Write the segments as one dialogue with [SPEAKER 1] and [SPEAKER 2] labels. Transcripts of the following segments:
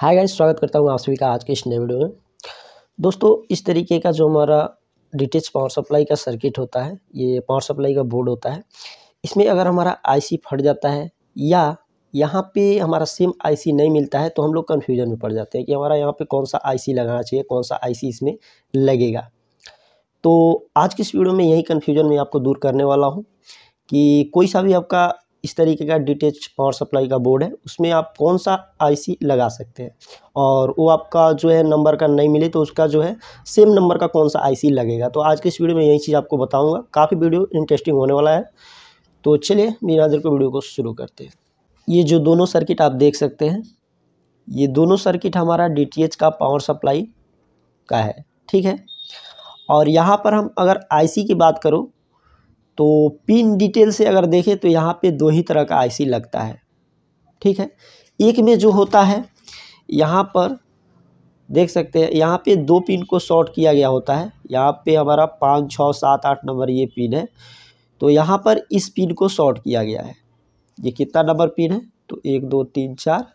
[SPEAKER 1] hi guys स्वागत करता हूँ आप सभी का आज के इस नए वीडियो में दोस्तों इस तरीके का जो हमारा डिटेच पावर सप्लाई का सर्किट होता है ये पावर सप्लाई का बोर्ड होता है इसमें अगर हमारा आईसी फट जाता है या यहाँ पे हमारा सेम आईसी नहीं मिलता है तो हम लोग कन्फ्यूजन में पड़ जाते हैं कि हमारा यहाँ पर कौन सा आई लगाना चाहिए कौन सा आई इसमें लगेगा तो आज के इस वीडियो में यही कन्फ्यूजन मैं आपको दूर करने वाला हूँ कि कोई सा भी आपका इस तरीके का डिटेच पावर सप्लाई का बोर्ड है उसमें आप कौन सा आईसी लगा सकते हैं और वो आपका जो है नंबर का नहीं मिले तो उसका जो है सेम नंबर का कौन सा आईसी लगेगा तो आज के इस वीडियो में यही चीज़ आपको बताऊँगा काफ़ी वीडियो इंटरेस्टिंग होने वाला है तो चलिए मेरा नज़र को वीडियो को शुरू करते हैं ये जो दोनों सर्किट आप देख सकते हैं ये दोनों सर्किट हमारा डी का पावर सप्लाई का है ठीक है और यहाँ पर हम अगर आई की बात करो तो पिन डिटेल से अगर देखें तो यहाँ पे दो ही तरह का आईसी लगता है ठीक है एक में जो होता है यहाँ पर देख सकते हैं यहाँ पे दो पिन को शॉर्ट किया गया होता है यहाँ पे हमारा पाँच छः सात आठ नंबर ये पिन है तो यहाँ पर इस पिन को शॉर्ट किया गया है ये कितना नंबर पिन है तो एक दो तीन चार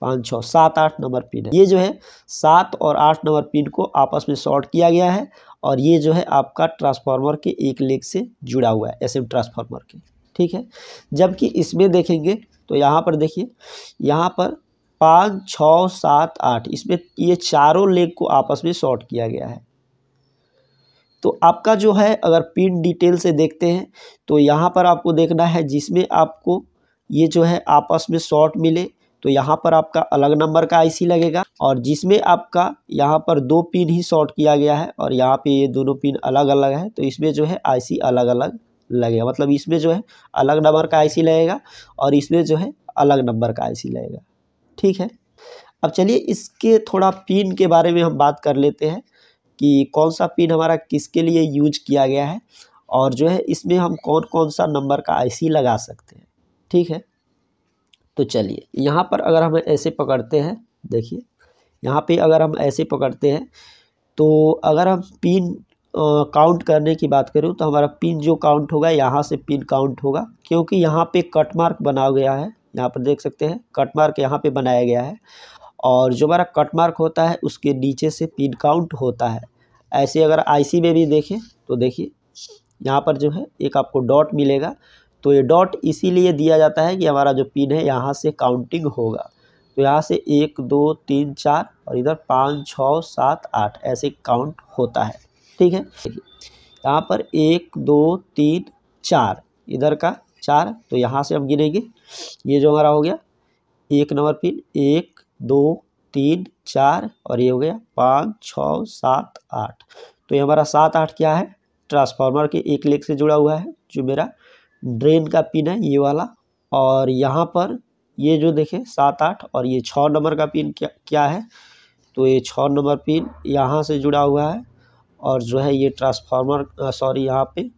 [SPEAKER 1] पाँच छः सात आठ नंबर पिन है ये जो है सात और आठ नंबर पिन को आपस में शॉर्ट किया गया है और ये जो है आपका ट्रांसफार्मर के एक लेग से जुड़ा हुआ है एस ट्रांसफार्मर के ठीक है जबकि इसमें देखेंगे तो यहाँ पर देखिए यहाँ पर पाँच छः सात आठ इसमें ये चारों लेग को आपस में शॉर्ट किया गया है तो आपका जो है अगर पिन डिटेल से देखते हैं तो यहाँ पर आपको देखना है जिसमें आपको ये जो है आपस में शॉर्ट मिले तो यहाँ पर आपका अलग नंबर का आईसी लगेगा और जिसमें आपका यहाँ पर दो पिन ही शॉर्ट किया गया है और यहाँ पे ये दोनों पिन अलग अलग है तो इसमें जो है आईसी अलग अलग लगेगा मतलब इसमें जो है अलग नंबर का आईसी लगेगा और इसमें जो है अलग नंबर का आईसी लगेगा ठीक है अब चलिए इसके थोड़ा पिन के बारे में हम बात कर लेते हैं कि कौन सा पिन हमारा किसके लिए यूज किया गया है और जो है इसमें हम कौन कौन सा नंबर का आईसी लगा सकते हैं ठीक है तो चलिए यहाँ पर अगर हम ऐसे पकड़ते हैं देखिए यहाँ पे अगर हम ऐसे पकड़ते हैं तो अगर हम पिन काउंट करने की बात करूँ तो हमारा पिन जो काउंट होगा यहाँ से पिन काउंट होगा क्योंकि यहाँ पे कट मार्क बना गया है यहाँ पर देख सकते हैं कट मार्क यहाँ पे बनाया गया है और जो हमारा कट मार्क होता है उसके नीचे से पिन काउंट होता है ऐसे अगर सी में भी देखें तो देखिए यहाँ पर जो है एक आपको डॉट मिलेगा तो ये डॉट इसीलिए दिया जाता है कि हमारा जो पिन है यहाँ से काउंटिंग होगा तो यहाँ से एक दो तीन चार और इधर पाँच छः सात आठ ऐसे काउंट होता है ठीक है यहाँ पर एक दो तीन चार इधर का चार तो यहाँ से हम गिनेंगे ये जो हमारा हो गया एक नंबर पिन एक दो तीन चार और ये हो गया पाँच छः सात आठ तो ये हमारा सात आठ क्या है ट्रांसफार्मर के एक लेग से जुड़ा हुआ है जो मेरा ड्रेन का पिन है ये वाला और यहाँ पर ये जो देखें सात आठ और ये छः नंबर का पिन क्या क्या है तो ये छः नंबर पिन यहाँ से जुड़ा हुआ है और जो है ये ट्रांसफार्मर सॉरी यहाँ पे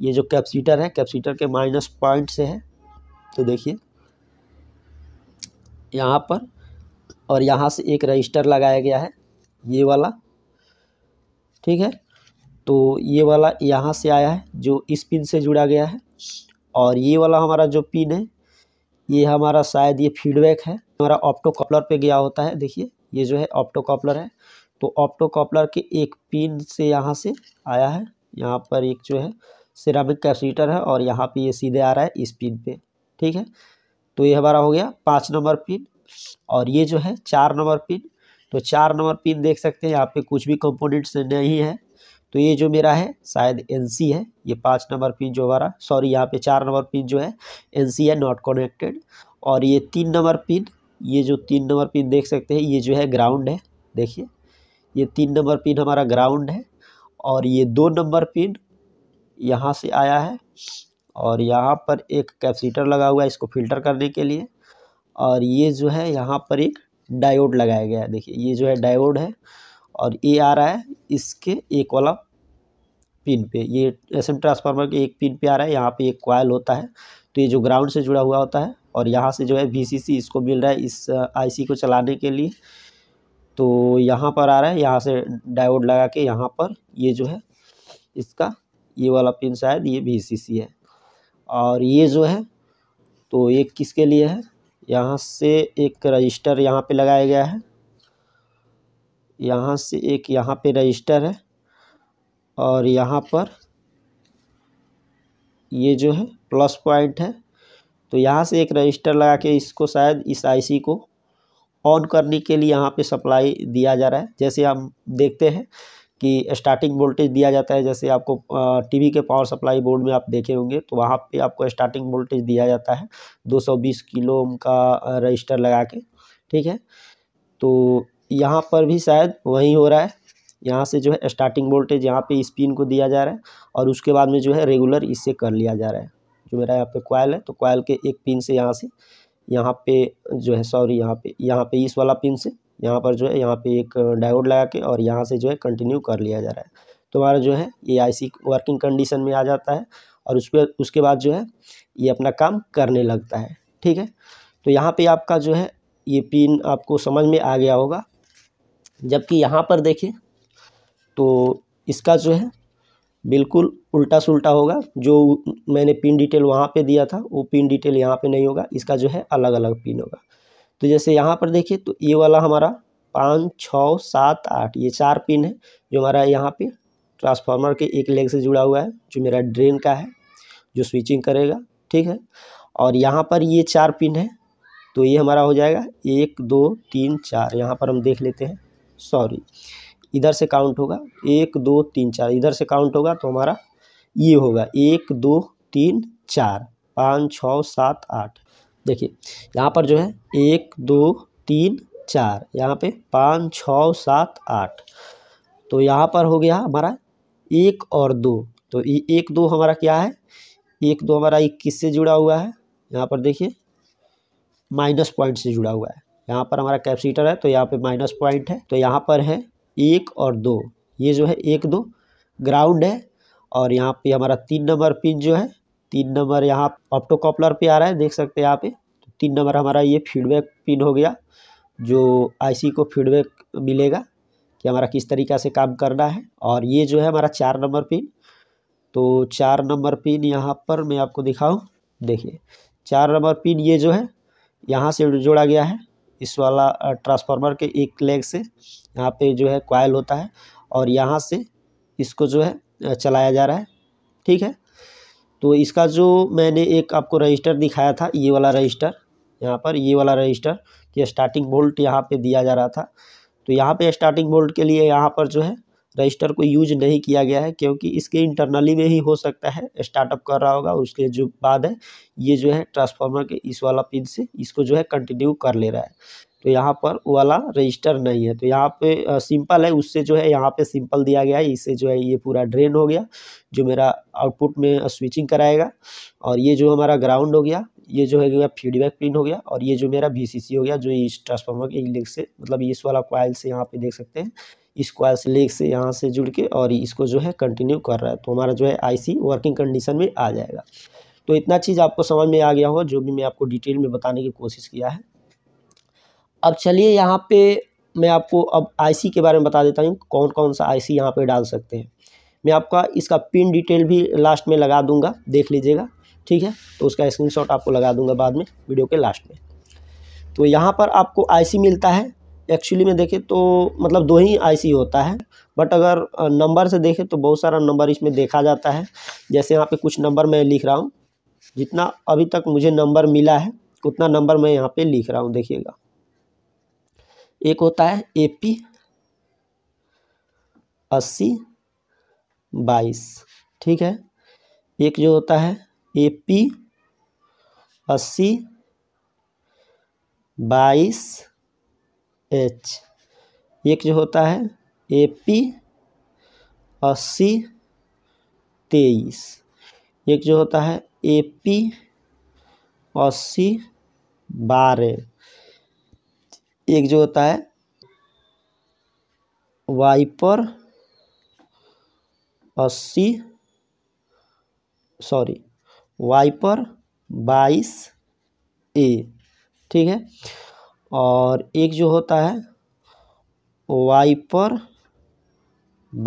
[SPEAKER 1] ये जो कैपेसिटर है कैपेसिटर के माइनस पॉइंट से है तो देखिए यहाँ पर और यहाँ से एक रजिस्टर लगाया गया है ये वाला ठीक है तो ये वाला यहाँ से आया है जो इस पिन से जुड़ा गया है और ये वाला हमारा जो पिन है ये हमारा शायद ये फीडबैक है हमारा ऑप्टो कॉपलर पे गया होता है देखिए ये जो है ऑप्टो कॉपलर है तो ऑप्टो कॉपलर के एक पिन से यहाँ से आया है यहाँ पर एक जो है सिरामिक कैपेसिटर है और यहाँ पे ये सीधे आ रहा है इस पिन पे ठीक है तो ये हमारा हो गया पाँच नंबर पिन और ये जो है चार नंबर पिन तो चार नंबर पिन देख सकते हैं यहाँ पे कुछ भी कंपोनेंट्स नहीं है तो ये जो मेरा है शायद एन है ये पाँच नंबर पिन जो हमारा सॉरी यहाँ पे चार नंबर पिन जो है एन है नॉट कनेक्टेड और ये तीन नंबर पिन ये जो तीन नंबर पिन देख सकते हैं ये जो है ग्राउंड है देखिए ये तीन नंबर पिन हमारा ग्राउंड है और ये दो नंबर पिन यहाँ से आया है और यहाँ पर एक कैपसीटर लगा हुआ है इसको फिल्टर करने के लिए और ये जो है यहाँ पर एक डायोड लगाया गया है देखिए ये जो है डायोड है और ये आ रहा है इसके एक वाला पिन पे ये एस ट्रांसफार्मर के एक पिन पे आ रहा है यहाँ पे एक क्वाइल होता है तो ये जो ग्राउंड से जुड़ा हुआ होता है और यहाँ से जो है वीसीसी इसको मिल रहा है इस आईसी uh, को चलाने के लिए तो यहाँ पर आ रहा है यहाँ से डायोड लगा के यहाँ पर ये जो है इसका ये वाला पिन शायद ये सी है और ये जो है तो ये किसके लिए है यहाँ से एक रजिस्टर यहाँ पे लगाया गया है यहाँ से एक यहाँ पे रजिस्टर है और यहाँ पर ये जो है प्लस पॉइंट है तो यहाँ से एक रजिस्टर लगा के इसको शायद इस आईसी को ऑन करने के लिए यहाँ पे सप्लाई दिया जा रहा है जैसे हम देखते हैं कि स्टार्टिंग वोल्टेज दिया जाता है जैसे आपको टीवी के पावर सप्लाई बोर्ड में आप देखे होंगे तो वहाँ पे आपको स्टार्टिंग वोल्टेज दिया जाता है 220 किलो ओम का रजिस्टर लगा के ठीक है तो यहाँ पर भी शायद वही हो रहा है यहाँ से जो है स्टार्टिंग वोल्टेज यहाँ पे स्पिन को दिया जा रहा है और उसके बाद में जो है रेगुलर इससे कर लिया जा रहा है जो मेरा यहाँ पे कॉयल है तो कॉयल के एक पिन से यहाँ से यहाँ पे जो है सॉरी यहाँ पे यहाँ पे इस वाला पिन से यहाँ पर जो है यहाँ पे एक डायोड लगा के और यहाँ से जो है कंटिन्यू कर लिया जा रहा है तो हमारा जो है ये आई वर्किंग कंडीशन में आ जाता है और उसके उसके बाद जो है ये अपना काम करने लगता है ठीक है तो यहाँ पर आपका जो है ये पिन आपको समझ में आ गया होगा जबकि यहाँ पर देखें तो इसका जो है बिल्कुल उल्टा सुलटा होगा जो मैंने पिन डिटेल वहाँ पे दिया था वो पिन डिटेल यहाँ पे नहीं होगा इसका जो है अलग अलग पिन होगा तो जैसे यहाँ पर देखिए तो ये वाला हमारा पाँच छः सात आठ ये चार पिन है जो हमारा यहाँ पे ट्रांसफार्मर के एक लेग से जुड़ा हुआ है जो मेरा ड्रेन का है जो स्विचिंग करेगा ठीक है और यहाँ पर ये चार पिन है तो ये हमारा हो जाएगा एक दो तीन चार यहाँ पर हम देख लेते हैं सॉरी इधर से काउंट होगा एक दो तीन चार इधर से काउंट होगा तो हमारा ये होगा एक दो तीन चार पाँच छः सात आठ देखिए यहाँ पर जो है एक दो तीन चार यहाँ पे पाँच छः सात आठ तो यहाँ पर हो गया हमारा एक और दो तो ये एक दो हमारा क्या है एक दो हमारा इक्कीस से जुड़ा हुआ है यहाँ पर देखिए माइनस पॉइंट से जुड़ा हुआ है यहाँ पर हमारा कैपेसिटर है तो यहाँ पे माइनस पॉइंट है तो यहाँ पर है एक और दो ये जो है एक दो ग्राउंड है और यहाँ पे हमारा तीन नंबर पिन जो है तीन नंबर यहाँ ऑप्टोकॉपलर पे आ रहा है देख सकते हैं यहाँ पे तो तीन नंबर हमारा ये फीडबैक पिन हो गया जो आईसी को फीडबैक मिलेगा कि हमारा किस तरीका से काम करना है और ये जो है हमारा चार नंबर पिन तो चार नंबर पिन यहाँ पर मैं आपको दिखाऊँ देखिए चार नंबर पिन ये जो है यहाँ से जोड़ा गया है इस वाला ट्रांसफार्मर के एक लेग से यहाँ पे जो है क्वाइल होता है और यहाँ से इसको जो है चलाया जा रहा है ठीक है तो इसका जो मैंने एक आपको रजिस्टर दिखाया था ये वाला रजिस्टर यहाँ पर ये वाला रजिस्टर कि स्टार्टिंग बोल्ट यहाँ पे दिया जा रहा था तो यहाँ पे स्टार्टिंग बोल्ट के लिए यहाँ पर जो है रजिस्टर को यूज नहीं किया गया है क्योंकि इसके इंटरनली में ही हो सकता है स्टार्टअप कर रहा होगा उसके जो बाद है ये जो है ट्रांसफार्मर के इस वाला पिन से इसको जो है कंटिन्यू कर ले रहा है तो यहाँ पर वाला रजिस्टर नहीं है तो यहाँ पे सिंपल है उससे जो है यहाँ पे सिंपल दिया गया है इससे जो है ये पूरा ड्रेन हो गया जो मेरा आउटपुट में स्विचिंग कराएगा और ये जो हमारा ग्राउंड हो गया ये जो है गया फीडबैक पिन हो गया और ये जो मेरा सी हो गया जो इस ट्रांसफार्मर के लेग से मतलब इस वाला कॉयल से यहाँ पे देख सकते हैं इस कॉयल से लेग से यहाँ से जुड़ के और इसको जो है कंटिन्यू कर रहा है तो हमारा जो है सी वर्किंग कंडीशन में आ जाएगा तो इतना चीज़ आपको समझ में आ गया होगा जो भी मैं आपको डिटेल में बताने की कोशिश किया है अब चलिए यहाँ पे मैं आपको अब आईसी के बारे में बता देता हूँ कौन कौन सा आईसी यहाँ पे डाल सकते हैं मैं आपका इसका पिन डिटेल भी लास्ट में लगा दूंगा देख लीजिएगा ठीक है तो उसका स्क्रीनशॉट आपको लगा दूंगा बाद में वीडियो के लास्ट में तो यहाँ पर आपको आईसी मिलता है एक्चुअली में देखें तो मतलब दो ही आईसी होता है बट अगर नंबर से देखें तो बहुत सारा नंबर इसमें देखा जाता है जैसे यहाँ पे कुछ नंबर मैं लिख रहा हूँ जितना अभी तक मुझे नंबर मिला है उतना नंबर मैं यहाँ पे लिख रहा हूँ देखिएगा एक होता है ए पी अस्सी बाईस ठीक है एक जो होता है ए पी अस्सी बाईस एच एक जो होता है ए पी अस्सी तेईस एक जो होता है ए पी अस्सी बारह एक जो होता है वाइपर अस्सी सॉरी वाई पर बाईस ए ठीक है और एक जो होता है वाई पर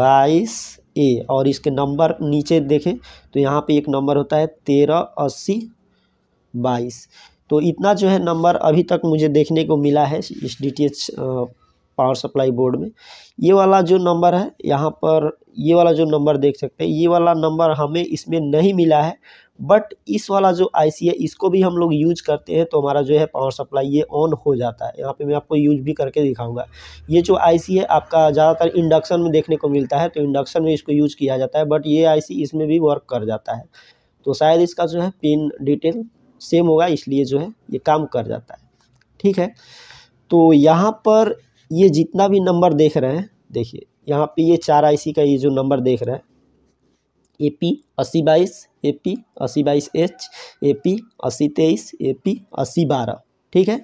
[SPEAKER 1] बाईस ए और इसके नंबर नीचे देखें तो यहाँ पे एक नंबर होता है तेरह अस्सी बाईस तो इतना जो है नंबर अभी तक मुझे देखने को मिला है इस D T H power supply board में ये वाला जो नंबर है यहाँ पर ये वाला जो नंबर देख सकते हैं ये वाला नंबर हमें इसमें नहीं मिला है बट इस वाला जो आईसी है इसको भी हम लोग यूज करते हैं तो हमारा जो है पावर सप्लाई ये ऑन हो जाता है यहाँ पे मैं आपको यूज भी करके दिखाऊंगा ये जो आईसी है आपका ज़्यादातर इंडक्शन में देखने को मिलता है तो इंडक्शन में इसको यूज किया जाता है बट ये आईसी इसमें भी वर्क कर जाता है तो शायद इसका जो है पिन डिटेल सेम होगा इसलिए जो है ये काम कर जाता है ठीक है तो यहाँ पर ये जितना भी नंबर देख रहे हैं देखिए यहाँ पे ये चार आईसी का ये जो नंबर देख रहे हैं ए पी अस्सी बाईस ए पी अस्सी बाईस एच ए पी अस्सी तेईस ए पी अस्सी बारह ठीक है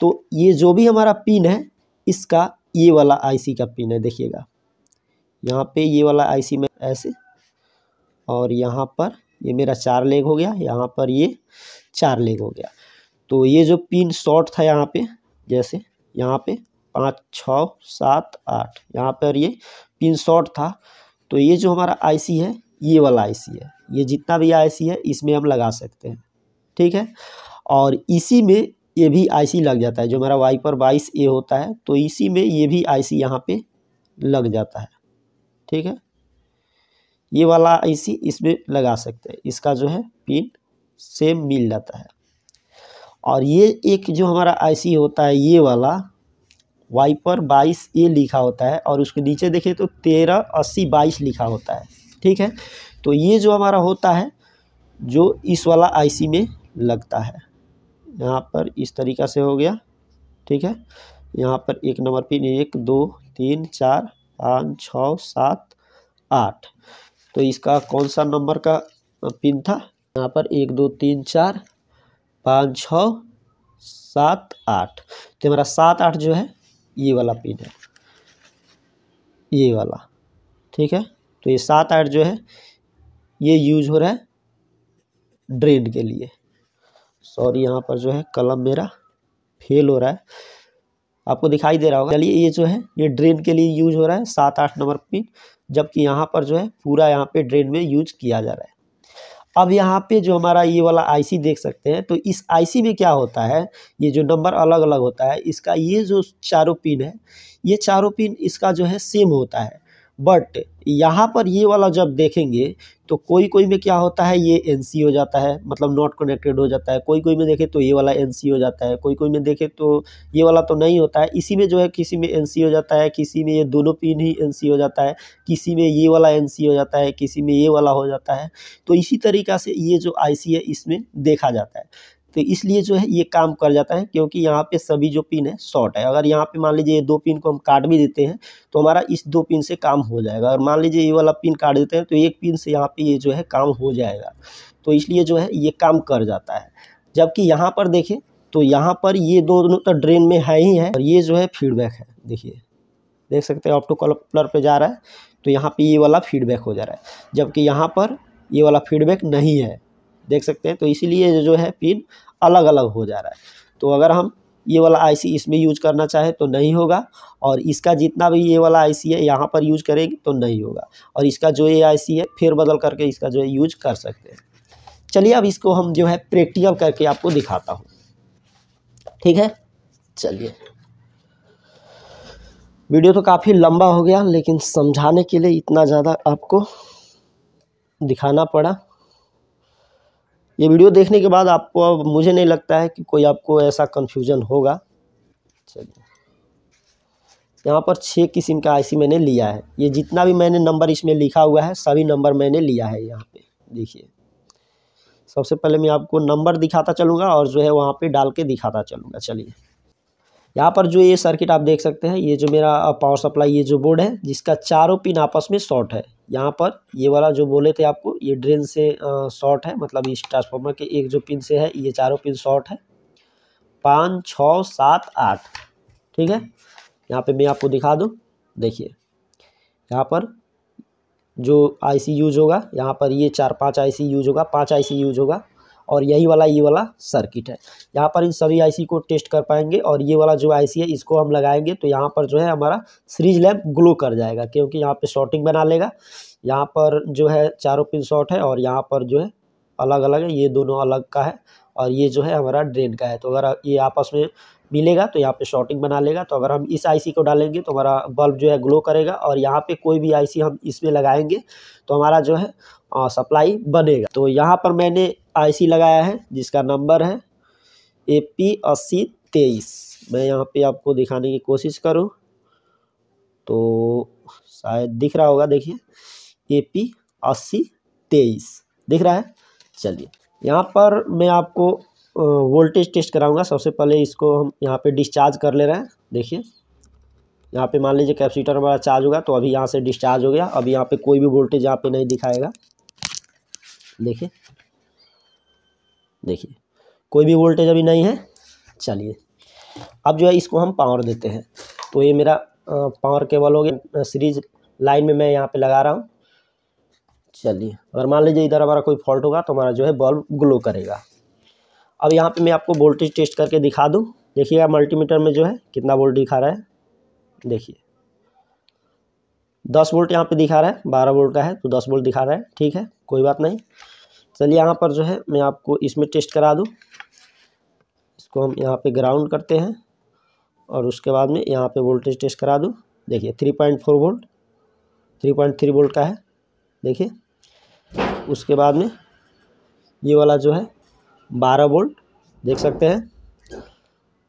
[SPEAKER 1] तो ये जो भी हमारा पिन है इसका ये वाला आईसी का पिन है देखिएगा यहाँ पे ये वाला आईसी में ऐसे और यहाँ पर ये मेरा चार लेग हो गया यहाँ पर ये चार लेग हो गया तो ये जो पिन शॉर्ट था यहाँ पे जैसे यहाँ पे पाँच छः सात आठ यहाँ पर ये पिन शॉट था तो ये जो हमारा आईसी है ये वाला आईसी है ये जितना भी आईसी है इसमें हम लगा सकते हैं ठीक है और इसी में ये भी आईसी लग जाता है जो हमारा वाइपर बाईस ए होता है तो इसी में ये भी आईसी यहाँ पर लग जाता है ठीक है ये वाला आईसी इसमें लगा सकते हैं इसका जो है पिन सेम मिल जाता है और ये एक जो हमारा आईसी होता है ये वाला वाइपर बाईस ए लिखा होता है और उसके नीचे देखें तो तेरह अस्सी बाईस लिखा होता है ठीक है तो ये जो हमारा होता है जो इस वाला आईसी में लगता है यहाँ पर इस तरीका से हो गया ठीक है यहाँ पर एक नंबर पिन एक दो तीन चार पाँच छः सात आठ तो इसका कौन सा नंबर का पिन था यहाँ पर एक दो तीन चार पाँच छः सात आठ तो हमारा सात आठ जो है ये वाला पिन है ये वाला ठीक है तो ये सात आठ जो है ये यूज हो रहा है ड्रेन के लिए सॉरी यहाँ पर जो है कलम मेरा फेल हो रहा है आपको दिखाई दे रहा होगा चलिए ये जो है ये ड्रेन के लिए यूज हो रहा है सात आठ नंबर पिन जबकि यहाँ पर जो है पूरा यहाँ पे ड्रेन में यूज किया जा रहा है अब यहाँ पे जो हमारा ये वाला आईसी देख सकते हैं तो इस आईसी में क्या होता है ये जो नंबर अलग अलग होता है इसका ये जो चारों पिन है ये चारों पिन इसका जो है सेम होता है बट यहाँ पर ये वाला जब देखेंगे तो कोई कोई में क्या होता है ये एन हो जाता है मतलब नॉट कनेक्टेड हो जाता है कोई कोई में देखे तो ये वाला एन हो जाता है कोई कोई में देखे तो ये वाला तो नहीं होता है इसी में जो है किसी में एन हो जाता है किसी में ये दोनों पिन ही एन हो जाता है किसी में ये वाला एन हो जाता है किसी में ये वाला हो जाता है तो इसी तरीका से ये जो आई है इसमें देखा जाता है तो इसलिए जो है ये काम कर जाता है क्योंकि यहाँ पे सभी जो पिन है शॉर्ट है अगर यहाँ पे मान लीजिए ये दो पिन को हम काट भी देते हैं तो हमारा इस दो पिन से काम हो जाएगा और मान लीजिए ये वाला पिन काट देते हैं तो एक पिन से यहाँ पे ये जो है काम हो जाएगा तो इसलिए जो है ये काम कर जाता है जबकि यहाँ पर देखें तो यहाँ पर ये दोनों तो ड्रेन में है ही है और ये जो है फीडबैक है देखिए देख सकते हैं ऑप्टो कलर पर जा रहा है तो यहाँ पर ये वाला फीडबैक हो जा रहा है जबकि यहाँ पर ये वाला फीडबैक नहीं है देख सकते हैं तो इसीलिए जो है पिन अलग अलग हो जा रहा है तो अगर हम ये वाला आईसी इसमें यूज करना चाहे तो नहीं होगा और इसका जितना भी ये वाला आईसी है यहाँ पर यूज करेंगे तो नहीं होगा और इसका जो ये आईसी है फिर बदल करके इसका जो है यूज कर सकते हैं चलिए अब इसको हम जो है प्रैक्टिकल करके आपको दिखाता हूँ ठीक है चलिए वीडियो तो काफ़ी लंबा हो गया लेकिन समझाने के लिए इतना ज़्यादा आपको दिखाना पड़ा ये वीडियो देखने के बाद आपको अब मुझे नहीं लगता है कि कोई आपको ऐसा कन्फ्यूज़न होगा चलिए यहाँ पर छः किस्म का आईसी मैंने लिया है ये जितना भी मैंने नंबर इसमें लिखा हुआ है सभी नंबर मैंने लिया है यहाँ पे देखिए सबसे पहले मैं आपको नंबर दिखाता चलूँगा और जो है वहाँ पे डाल के दिखाता चलूँगा चलिए यहाँ पर जो ये सर्किट आप देख सकते हैं ये जो मेरा पावर सप्लाई ये जो बोर्ड है जिसका चारों पिन आपस में शॉर्ट है यहाँ पर ये वाला जो बोले थे आपको ये ड्रेन से शॉर्ट है मतलब इस ट्रांसफार्मर के एक जो पिन से है ये चारों पिन शॉर्ट है पाँच छः सात आठ ठीक है यहाँ पे मैं आपको दिखा दूँ देखिए यहाँ पर जो आईसी यूज होगा यहाँ पर ये चार पांच आईसी यूज होगा पांच आईसी यूज होगा और यही वाला ये वाला सर्किट है यहाँ पर इन सभी आईसी को टेस्ट कर पाएंगे और ये वाला जो आईसी है इसको हम लगाएंगे तो यहाँ पर जो है हमारा सीरीज लैम्प ग्लो कर जाएगा क्योंकि यहाँ पर शॉर्टिंग बना लेगा यहाँ पर जो है चारों पिन शॉर्ट है और यहाँ पर जो है अलग अलग है ये दोनों अलग का है और ये जो है हमारा ड्रेन का है तो अगर ये आपस में मिलेगा तो यहाँ पे शॉर्टिंग बना लेगा तो अगर हम इस आईसी को डालेंगे तो हमारा बल्ब जो है ग्लो करेगा और यहाँ पे कोई भी आईसी हम इसमें लगाएंगे तो हमारा जो है आ, सप्लाई बनेगा तो यहाँ पर मैंने आईसी लगाया है जिसका नंबर है ए पी अस्सी तेईस मैं यहाँ पे आपको दिखाने की कोशिश करूँ तो शायद दिख रहा होगा देखिए ए पी अस्सी तेईस दिख रहा है चलिए यहाँ पर मैं आपको वोल्टेज टेस्ट कराऊंगा सबसे पहले इसको हम यहाँ पे डिस्चार्ज कर ले रहे हैं देखिए यहाँ पे मान लीजिए कैपेसिटर हमारा चार्ज होगा तो अभी यहाँ से डिस्चार्ज हो गया अभी यहाँ पे कोई भी वोल्टेज यहाँ पे नहीं दिखाएगा देखिए देखिए कोई भी वोल्टेज अभी नहीं है चलिए अब जो है इसको हम पावर देते हैं तो ये मेरा पावर केबल हो गया सीरीज लाइन में मैं यहाँ पे लगा रहा हूँ चलिए अगर मान लीजिए इधर हमारा कोई फॉल्ट होगा तो हमारा जो है बल्ब ग्लो करेगा अब यहाँ पे मैं आपको वोल्टेज टेस्ट करके दिखा दूँ देखिएगा मल्टीमीटर में जो है कितना वोल्ट दिखा रहा है देखिए दस वोल्ट यहाँ पे दिखा रहा है बारह वोल्ट का है तो दस वोल्ट दिखा रहा है ठीक है कोई बात नहीं चलिए यहाँ पर जो है मैं आपको इसमें टेस्ट करा दूँ इसको हम यहाँ पे ग्राउंड करते हैं और उसके बाद में यहाँ पे वोल्टेज टेस्ट करा दूँ देखिए three point four volt three point three volt का है देखिए उसके बाद में ये वाला जो है बारह वोल्ट देख सकते हैं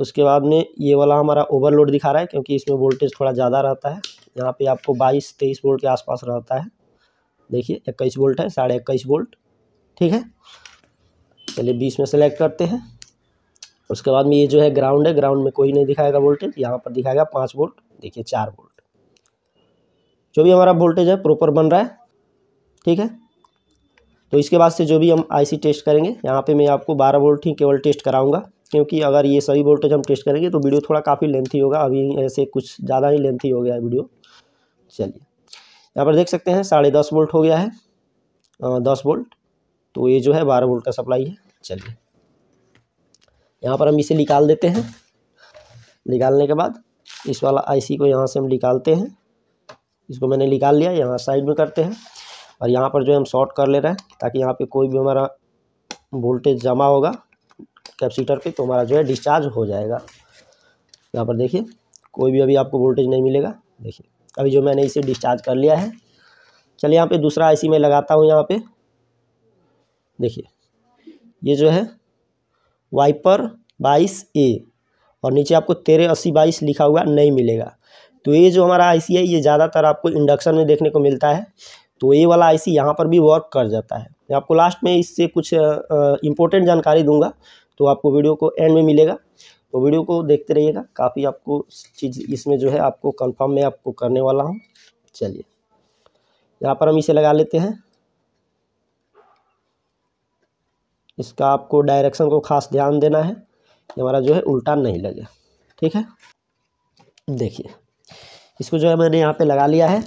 [SPEAKER 1] उसके बाद में ये वाला हमारा ओवरलोड दिखा रहा है क्योंकि इसमें वोल्टेज थोड़ा ज़्यादा रहता है यहाँ पे आपको 22 23 वोल्ट के आसपास रहता है देखिए इक्कीस वोल्ट है साढ़े इक्कीस वोल्ट ठीक है चलिए बीस में सेलेक्ट करते हैं उसके बाद में ये जो है ग्राउंड है ग्राउंड में कोई नहीं दिखाएगा वोल्टेज यहाँ पर दिखाएगा पाँच वोल्ट देखिए चार वोल्ट जो भी हमारा वोल्टेज है प्रॉपर बन रहा है ठीक है तो इसके बाद से जो भी हम आईसी टेस्ट करेंगे यहाँ पे मैं आपको बारह वोल्ट ही केवल टेस्ट कराऊंगा क्योंकि अगर ये सभी वोल्टेज हम टेस्ट करेंगे तो वीडियो थोड़ा काफ़ी लेंथी होगा अभी ऐसे कुछ ज़्यादा ही लेंथी हो गया है वीडियो चलिए यहाँ पर देख सकते हैं साढ़े दस वोल्ट हो गया है दस वोल्ट तो ये जो है बारह वोल्ट का सप्लाई है चलिए यहाँ पर हम इसे निकाल देते हैं निकालने के बाद इस वाला आईसी को यहाँ से हम निकालते हैं इसको मैंने निकाल लिया यहाँ साइड में करते हैं और यहाँ पर जो है हम शॉर्ट कर ले रहे हैं ताकि यहाँ पे कोई भी हमारा वोल्टेज जमा होगा कैपेसिटर पे तो हमारा जो है डिस्चार्ज हो जाएगा यहाँ पर देखिए कोई भी अभी आपको वोल्टेज नहीं मिलेगा देखिए अभी जो मैंने इसे डिस्चार्ज कर लिया है चलिए यहाँ पर दूसरा आई मैं लगाता हूँ यहाँ पर देखिए ये जो है वाइपर बाईस ए और नीचे आपको तेरह अस्सी बाईस लिखा हुआ नहीं मिलेगा तो ये जो हमारा आईसी है ये ज़्यादातर आपको इंडक्शन में देखने को मिलता है तो ये वाला आईसी यहाँ पर भी वर्क कर जाता है मैं आपको लास्ट में इससे कुछ इंपॉर्टेंट जानकारी दूंगा तो आपको वीडियो को एंड में मिलेगा तो वीडियो को देखते रहिएगा काफ़ी आपको चीज़ इसमें जो है आपको कन्फर्म मैं आपको करने वाला हूँ चलिए यहाँ पर हम इसे लगा लेते हैं इसका आपको डायरेक्शन को खास ध्यान देना है कि हमारा जो है उल्टा नहीं लगे ठीक है देखिए इसको जो है मैंने यहाँ पे लगा लिया है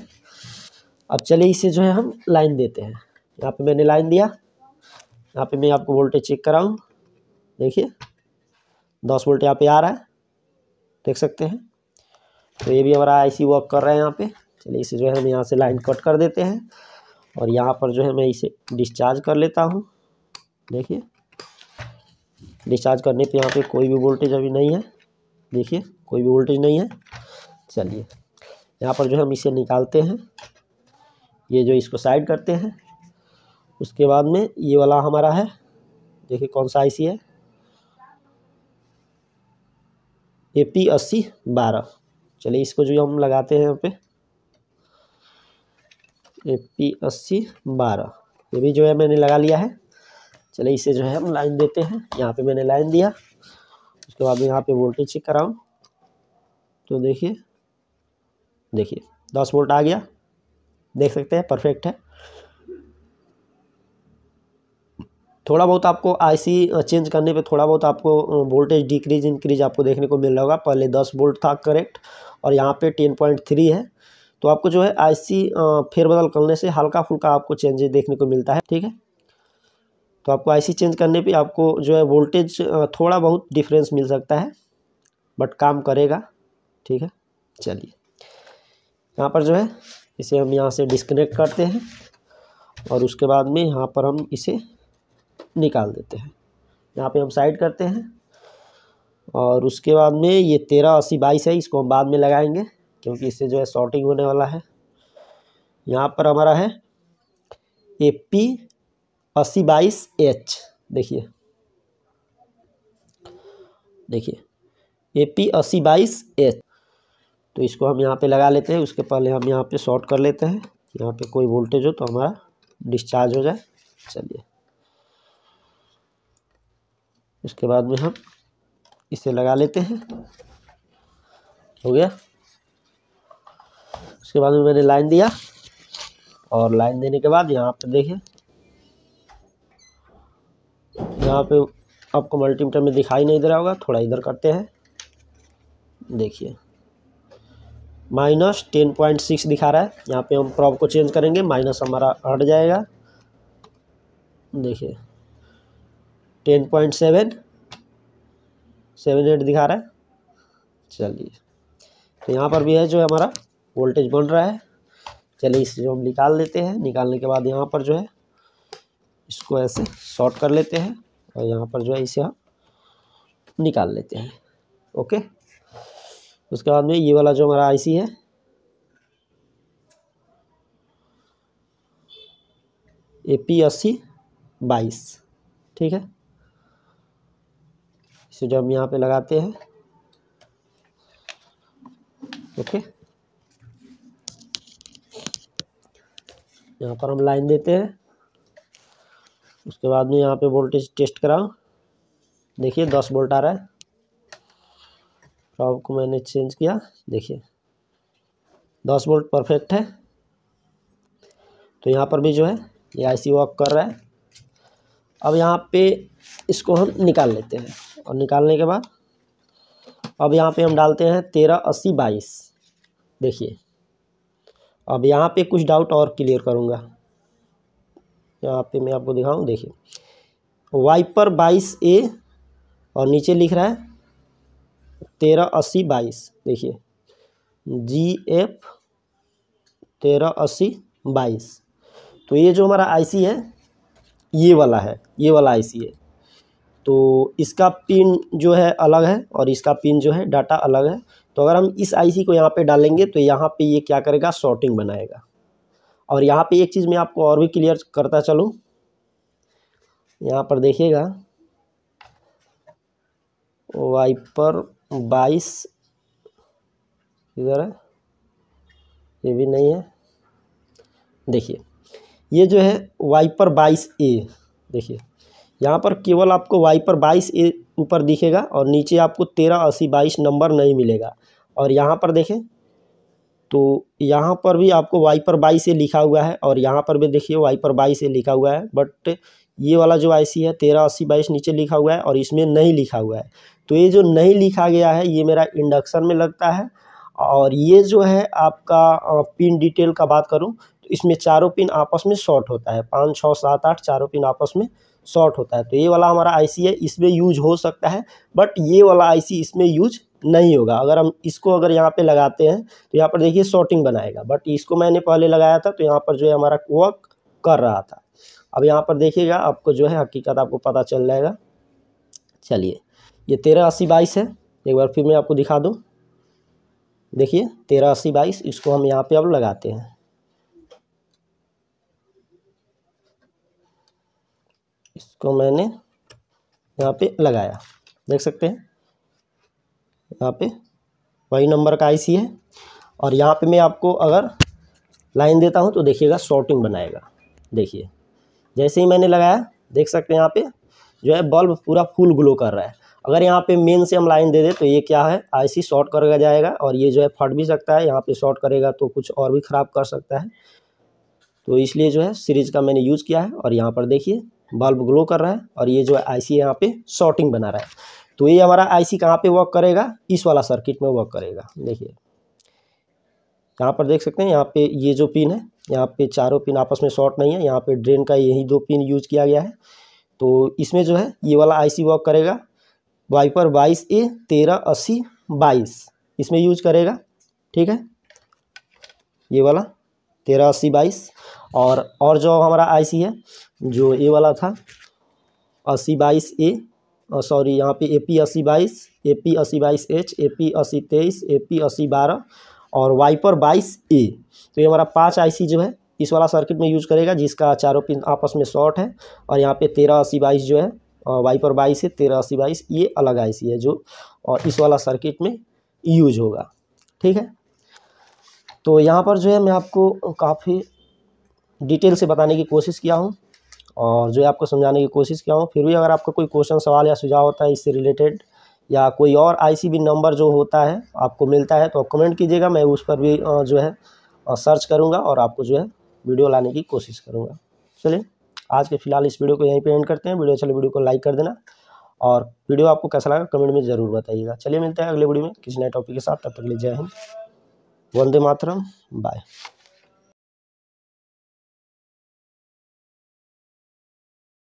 [SPEAKER 1] अब चलिए इसे जो है हम लाइन देते हैं यहाँ पे मैंने लाइन दिया यहाँ पे मैं आपको वोल्टेज चेक कराऊँ देखिए दस वोल्ट यहाँ पे आ रहा है देख सकते हैं तो ये भी हमारा आईसी वर्क कर रहा है यहाँ पे चलिए इसे जो है हम यहाँ से लाइन कट कर देते हैं और यहाँ पर जो है मैं इसे डिस्चार्ज कर लेता हूँ देखिए डिस्चार्ज करने पे यहाँ पे कोई भी वोल्टेज अभी नहीं है देखिए कोई भी वोल्टेज नहीं है चलिए यहाँ पर जो हम इसे निकालते हैं ये जो इसको साइड करते हैं उसके बाद में ये वाला हमारा है देखिए कौन सा आईसी है ए पी अस्सी बारह चलिए इसको जो हम लगाते हैं यहाँ पे ए पी अस्सी बारह ये भी जो है मैंने लगा लिया है चलिए इसे जो है हम लाइन देते हैं यहाँ पे मैंने लाइन दिया उसके बाद में यहाँ पे वोल्टेज चेक कराऊँ तो देखिए देखिए दस वोल्ट आ गया देख सकते हैं परफेक्ट है थोड़ा बहुत आपको आईसी चेंज करने पे थोड़ा बहुत आपको वोल्टेज डिक्रीज इंक्रीज आपको देखने को मिल रहा होगा पहले दस वोल्ट था करेक्ट और यहाँ पे टेन पॉइंट थ्री है तो आपको जो है आईसी फेरबदल करने से हल्का फुल्का आपको चेंजेस देखने को मिलता है ठीक है तो आपको आईसी चेंज करने पे आपको जो है वोल्टेज थोड़ा बहुत डिफरेंस मिल सकता है बट काम करेगा ठीक है चलिए यहाँ पर जो है इसे हम यहाँ से डिस्कनेक्ट करते हैं और उसके बाद में यहाँ पर हम इसे निकाल देते हैं यहाँ पे हम साइड करते हैं और उसके बाद में ये तेरह अस्सी बाईस है इसको हम बाद में लगाएंगे क्योंकि इससे जो है शॉर्टिंग होने वाला है यहाँ पर हमारा है ए पी अस्सी बाईस एच देखिए देखिए ए पी अस्सी बाईस एच तो इसको हम यहाँ पे लगा लेते हैं उसके पहले हम यहाँ पे शॉर्ट कर लेते हैं यहाँ पे कोई वोल्टेज हो तो हमारा डिस्चार्ज हो जाए चलिए उसके बाद में हम इसे लगा लेते हैं हो गया उसके बाद में मैंने लाइन दिया और लाइन देने के बाद यहाँ पे देखिए यहाँ पे आपको मल्टीमीटर में दिखाई नहीं दे रहा होगा थोड़ा इधर करते हैं देखिए माइनस टेन पॉइंट सिक्स दिखा रहा है यहाँ पे हम प्रॉब को चेंज करेंगे माइनस हमारा हट जाएगा देखिए ten point seven seven eight दिखा रहा है चलिए तो यहाँ पर भी है जो है हमारा वोल्टेज बन रहा है चलिए इसे हम निकाल लेते हैं निकालने के बाद यहाँ पर जो है इसको ऐसे शॉर्ट कर लेते हैं और यहाँ पर जो है इसे हम निकाल लेते हैं ओके उसके बाद में ये वाला जो हमारा आईसी है ए पी अस्सी बाईस ठीक है इसे जो हम यहाँ पे लगाते हैं ओके यहाँ पर हम लाइन देते हैं उसके बाद में यहाँ पे वोल्टेज टेस्ट करा देखिए दस वोल्ट आ रहा है प्रॉब को मैंने चेंज किया देखिए दस वोल्ट परफेक्ट है तो यहाँ पर भी जो है ये आईसी वॉक कर रहा है अब यहाँ पे इसको हम निकाल लेते हैं और निकालने के बाद अब यहाँ पे हम डालते हैं तेरह अस्सी बाईस देखिए अब यहाँ पे कुछ डाउट और क्लियर करूँगा यहाँ पे मैं आपको दिखाऊँ देखिए वाइपर बाईस ए और नीचे लिख रहा है तेरह अस्सी बाईस देखिए जी एफ तेरह अस्सी बाईस तो ये जो हमारा आईसी है ये वाला है ये वाला आईसी है तो इसका पिन जो है अलग है और इसका पिन जो है डाटा अलग है तो अगर हम इस आईसी को यहाँ पे डालेंगे तो यहाँ पे ये क्या करेगा शॉर्टिंग बनाएगा और यहाँ पे एक चीज़ मैं आपको और भी क्लियर करता चलूँ यहाँ पर देखिएगा वाइपर बाईस इधर है ये भी नहीं है देखिए ये जो है वाइपर बाईस ए देखिए यहाँ पर केवल आपको वाइपर बाईस ए ऊपर दिखेगा और नीचे आपको तेरह अस्सी बाईस नंबर नहीं मिलेगा और यहाँ पर देखें तो यहाँ पर भी आपको वाइपर बाई से लिखा हुआ है और यहाँ पर भी देखिए वाइपर बाई से लिखा हुआ है बट ये वाला जो आईसी है तेरह अस्सी बाईस नीचे लिखा हुआ है और इसमें नहीं लिखा हुआ है तो ये जो नहीं लिखा गया है ये मेरा इंडक्शन में लगता है और ये जो है आपका पिन डिटेल का बात करूँ तो इसमें चारों पिन आपस में शॉर्ट होता है पाँच छः सात आठ चारों पिन आपस में शॉर्ट होता है तो ये वाला हमारा आईसी है इसमें यूज हो सकता है बट ये वाला आईसी इसमें यूज नहीं होगा अगर हम इसको अगर यहाँ पे लगाते हैं तो यहाँ पर देखिए शॉर्टिंग बनाएगा बट इसको मैंने पहले लगाया था तो यहाँ पर जो है हमारा वर्क कर रहा था अब यहाँ पर देखिएगा आपको जो है हकीकत आपको पता चल जाएगा चलिए ये तेरह अस्सी बाईस है एक बार फिर मैं आपको दिखा दूँ देखिए तेरह अस्सी बाईस इसको हम यहाँ पे अब लगाते हैं इसको मैंने यहाँ पे लगाया देख सकते हैं यहाँ पे वही नंबर का आईसी है और यहाँ पे मैं आपको अगर लाइन देता हूँ तो देखिएगा शॉर्टिंग बनाएगा देखिए जैसे ही मैंने लगाया देख सकते हैं यहाँ पे जो है बल्ब पूरा फुल ग्लो कर रहा है अगर यहाँ पे मेन से हम लाइन दे दें तो ये क्या है आईसी शॉर्ट करेगा जाएगा और ये जो है फट भी सकता है यहाँ पर शॉर्ट करेगा तो कुछ और भी ख़राब कर सकता है तो इसलिए जो है सीरीज का मैंने यूज़ किया है और यहाँ पर देखिए बल्ब ग्लो कर रहा है और ये जो है आई सी यहाँ पर शॉर्टिंग बना रहा है तो ये हमारा आईसी कहाँ पे वर्क करेगा इस वाला सर्किट में वर्क करेगा देखिए यहाँ पर देख सकते हैं यहाँ पे ये जो पिन है यहाँ पे चारों पिन आपस में शॉर्ट नहीं है यहाँ पे ड्रेन का यही दो पिन यूज किया गया है तो इसमें जो है ये वाला आईसी वर्क करेगा वाइपर बाईस ए तेरह अस्सी बाईस इसमें यूज करेगा ठीक है ये वाला तेरह अस्सी बाईस और और जो हमारा आईसी है जो ये वाला था अस्सी बाईस ए सॉरी यहाँ पे ए पी अस्सी बाईस ए पी अस्सी बाईस एच ए पी अस्सी तेईस ए पी अस्सी बारह और वाइपर बाईस ए तो ये हमारा पाँच आईसी जो है इस वाला सर्किट में यूज करेगा जिसका चारों पिन आपस में शॉर्ट है और यहाँ पे तेरह अस्सी बाईस जो है वाइपर बाईस है तेरह अस्सी बाईस ये अलग आईसी है जो और इस वाला सर्किट में यूज होगा ठीक है तो यहाँ पर जो है मैं आपको काफ़ी डिटेल से बताने की कोशिश किया हूँ और जो आपको समझाने की कोशिश किया हूँ फिर भी अगर आपका कोई क्वेश्चन सवाल या सुझाव होता है इससे रिलेटेड या कोई और आईसीबी नंबर जो होता है आपको मिलता है तो आप कमेंट कीजिएगा मैं उस पर भी जो है सर्च करूँगा और आपको जो है वीडियो लाने की कोशिश करूँगा चलिए आज के फिलहाल इस वीडियो को यहीं पर एंड करते हैं वीडियो चले वीडियो को लाइक कर देना और वीडियो आपको कैसा लगा कमेंट में ज़रूर बताइएगा चलिए मिलते हैं अगले वीडियो में किसी नए टॉपिक के साथ तब तक ले जय हिंद वंदे मातरम बाय